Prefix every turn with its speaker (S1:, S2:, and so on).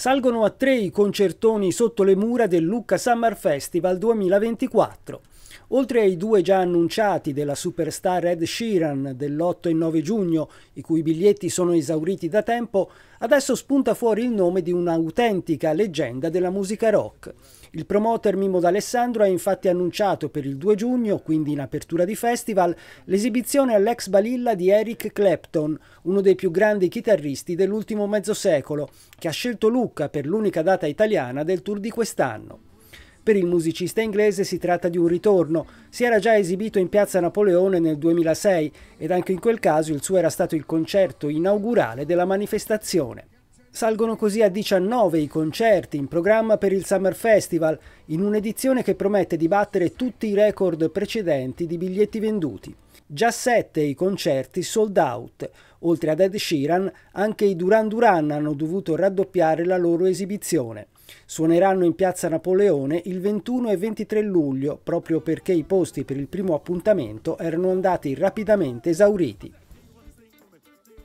S1: Salgono a tre i concertoni sotto le mura del Lucca Summer Festival 2024. Oltre ai due già annunciati della superstar Ed Sheeran dell'8 e 9 giugno, i cui biglietti sono esauriti da tempo, adesso spunta fuori il nome di un'autentica leggenda della musica rock. Il promoter Mimo D'Alessandro ha infatti annunciato per il 2 giugno, quindi in apertura di festival, l'esibizione all'ex balilla di Eric Clapton, uno dei più grandi chitarristi dell'ultimo mezzo secolo, che ha scelto Lucca per l'unica data italiana del tour di quest'anno. Per il musicista inglese si tratta di un ritorno, si era già esibito in Piazza Napoleone nel 2006 ed anche in quel caso il suo era stato il concerto inaugurale della manifestazione. Salgono così a 19 i concerti in programma per il Summer Festival, in un'edizione che promette di battere tutti i record precedenti di biglietti venduti. Già 7 i concerti sold out. Oltre ad Ed Sheeran, anche i Duran Duran hanno dovuto raddoppiare la loro esibizione. Suoneranno in piazza Napoleone il 21 e 23 luglio, proprio perché i posti per il primo appuntamento erano andati rapidamente esauriti.